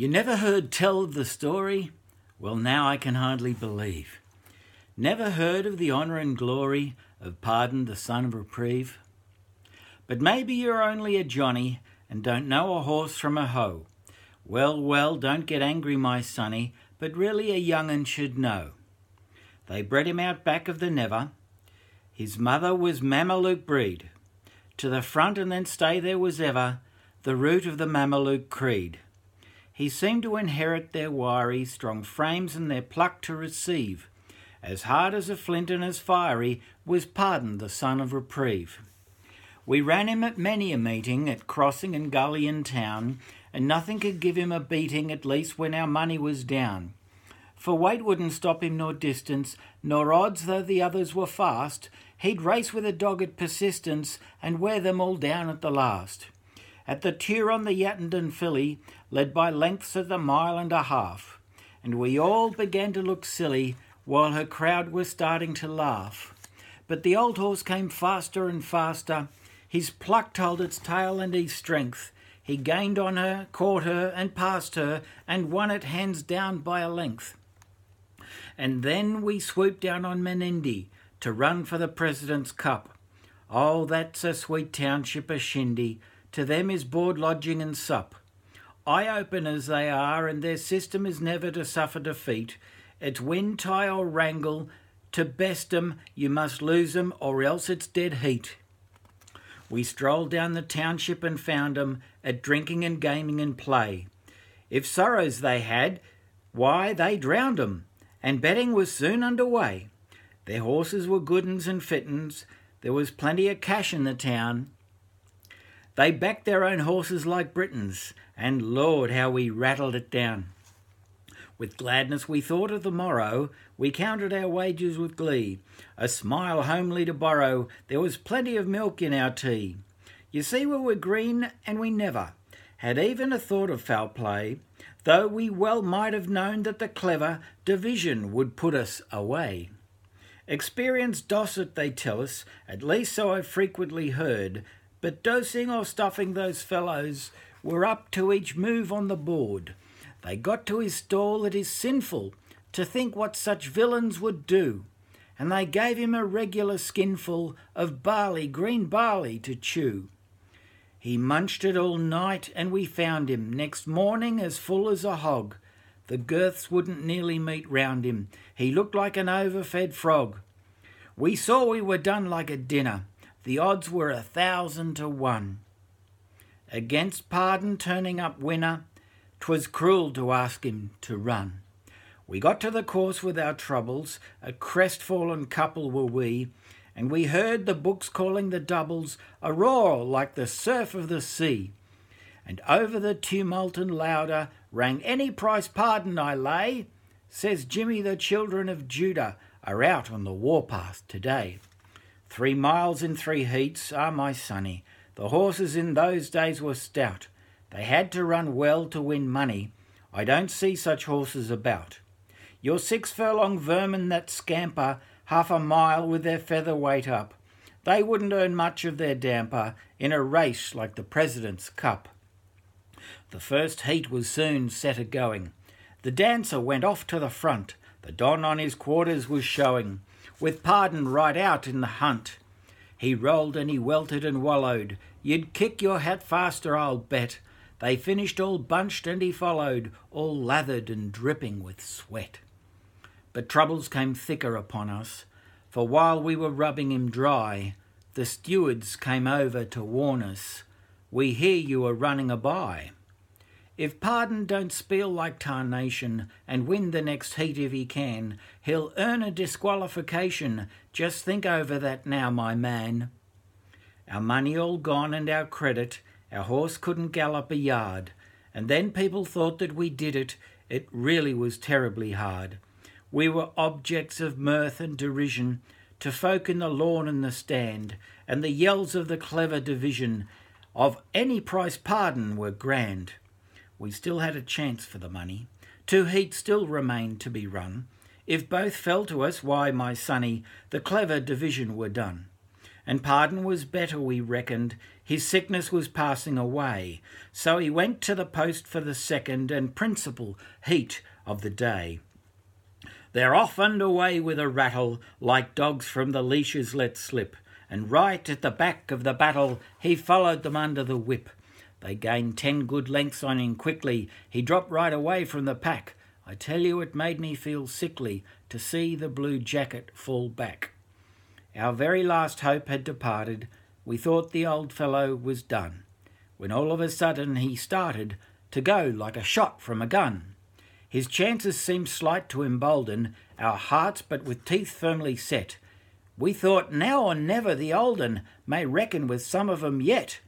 You never heard tell of the story? Well, now I can hardly believe. Never heard of the honour and glory of pardon, the son of reprieve? But maybe you're only a Johnny and don't know a horse from a hoe. Well, well, don't get angry, my sonny, but really a young'un should know. They bred him out back of the Never. His mother was Mameluke breed. To the front and then stay there was ever the root of the Mameluke creed he seemed to inherit their wiry, strong frames and their pluck to receive. As hard as a flint and as fiery was pardoned the son of reprieve. We ran him at many a meeting, at crossing and gully and town, and nothing could give him a beating, at least when our money was down. For weight wouldn't stop him, nor distance, nor odds, though the others were fast. He'd race with a dogged persistence and wear them all down at the last. At the tier on the Yattendon filly, led by lengths of the mile and a half, and we all began to look silly while her crowd were starting to laugh. But the old horse came faster and faster. His pluck told its tail and his strength. He gained on her, caught her, and passed her, and won it hands down by a length. And then we swooped down on Menindi to run for the President's Cup. Oh, that's a sweet township of shindy, to them is board, lodging, and sup. Eye open as they are, and their system is never to suffer defeat. It's win, tie, or wrangle. To best 'em, you must lose 'em, or else it's dead heat. We strolled down the township and found 'em at drinking and gaming and play. If sorrows they had, why, they drowned 'em, and betting was soon under way. Their horses were good uns and fittens. There was plenty of cash in the town, they backed their own horses like Britons, and Lord, how we rattled it down. With gladness we thought of the morrow, we counted our wages with glee. A smile homely to borrow, there was plenty of milk in our tea. You see, we were green, and we never had even a thought of foul play, though we well might have known that the clever division would put us away. Experience Dosset, they tell us, at least so I've frequently heard, but dosing or stuffing those fellows were up to each move on the board. They got to his stall. It is sinful to think what such villains would do. And they gave him a regular skinful of barley, green barley, to chew. He munched it all night, and we found him next morning as full as a hog. The girths wouldn't nearly meet round him. He looked like an overfed frog. We saw we were done like a dinner. The odds were a thousand to one. Against pardon turning up winner, 'twas cruel to ask him to run. We got to the course with our troubles, a crestfallen couple were we, and we heard the books calling the doubles a roar like the surf of the sea. And over the tumult and louder rang any price pardon I lay, says Jimmy the children of Judah are out on the warpath today. Three miles in three heats, ah, my sonny, the horses in those days were stout. They had to run well to win money. I don't see such horses about. Your six furlong vermin that scamper half a mile with their feather weight up, they wouldn't earn much of their damper in a race like the President's Cup. The first heat was soon set a going. The dancer went off to the front, the don on his quarters was showing with pardon right out in the hunt. He rolled and he welted and wallowed. You'd kick your hat faster, I'll bet. They finished all bunched and he followed, all lathered and dripping with sweat. But troubles came thicker upon us, for while we were rubbing him dry, the stewards came over to warn us. We hear you are running a by. If Pardon don't spiel like tarnation and win the next heat if he can, he'll earn a disqualification. Just think over that now, my man. Our money all gone and our credit, our horse couldn't gallop a yard. And then people thought that we did it. It really was terribly hard. We were objects of mirth and derision to folk in the lawn and the stand, and the yells of the clever division of any price pardon were grand. We still had a chance for the money. Two heats still remained to be run. If both fell to us, why, my sonny, the clever division were done. And pardon was better, we reckoned. His sickness was passing away. So he went to the post for the second and principal heat of the day. They're off and away with a rattle, like dogs from the leashes let slip, and right at the back of the battle he followed them under the whip. They gained 10 good lengths on him quickly. He dropped right away from the pack. I tell you, it made me feel sickly to see the blue jacket fall back. Our very last hope had departed. We thought the old fellow was done. When all of a sudden he started to go like a shot from a gun. His chances seemed slight to embolden our hearts, but with teeth firmly set. We thought now or never the old un may reckon with some of 'em yet.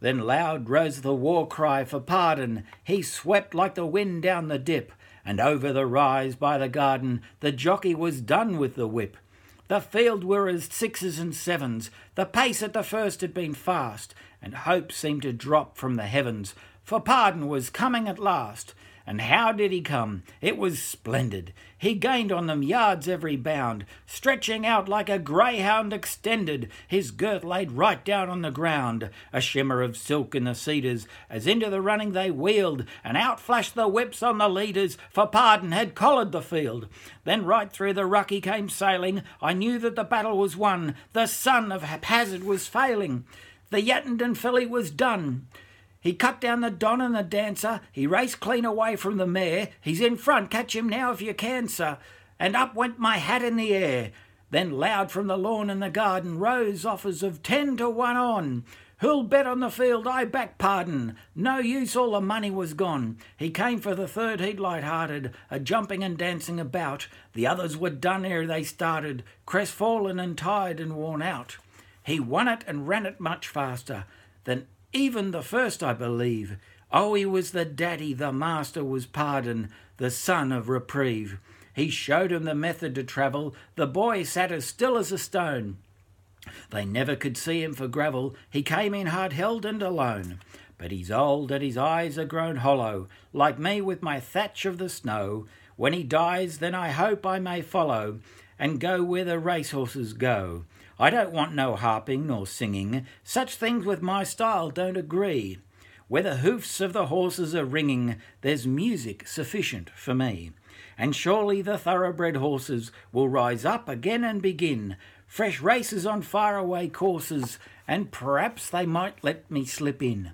Then loud rose the war cry for pardon. He swept like the wind down the dip, and over the rise by the garden the jockey was done with the whip. The field were as sixes and sevens, the pace at the first had been fast, and hope seemed to drop from the heavens, for pardon was coming at last. And how did he come? It was splendid. He gained on them yards every bound, stretching out like a greyhound extended, his girth laid right down on the ground. A shimmer of silk in the cedars, as into the running they wheeled, and out flashed the whips on the leaders, for Pardon had collared the field. Then right through the ruck he came sailing. I knew that the battle was won. The sun of haphazard was failing. The Yattendon filly was done. He cut down the Don and the Dancer. He raced clean away from the mare. He's in front. Catch him now if you can, sir. And up went my hat in the air. Then loud from the lawn and the garden rose offers of ten to one on. Who'll bet on the field? I back pardon. No use, all the money was gone. He came for the third, he'd light-hearted, a jumping and dancing about. The others were done ere they started, crestfallen and tired and worn out. He won it and ran it much faster than even the first, I believe. Oh, he was the daddy, the master was pardon, the son of reprieve. He showed him the method to travel. The boy sat as still as a stone. They never could see him for gravel. He came in hard held and alone. But he's old and his eyes are grown hollow, like me with my thatch of the snow. When he dies, then I hope I may follow and go where the racehorses go. I don't want no harping nor singing. Such things with my style don't agree. Where the hoofs of the horses are ringing, there's music sufficient for me. And surely the thoroughbred horses will rise up again and begin fresh races on faraway courses, and perhaps they might let me slip in.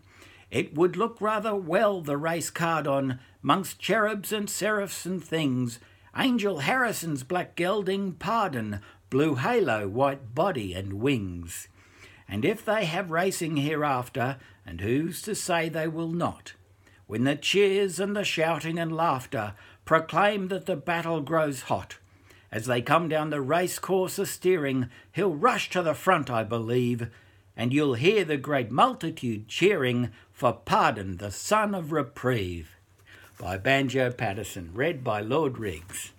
It would look rather well the race card mongst cherubs and seraphs and things, Angel Harrison's black gelding Pardon, blue halo, white body, and wings. And if they have racing hereafter, and who's to say they will not? When the cheers and the shouting and laughter proclaim that the battle grows hot, as they come down the racecourse a steering, he'll rush to the front, I believe, and you'll hear the great multitude cheering for pardon, the son of reprieve by Banjo Patterson, read by Lord Riggs.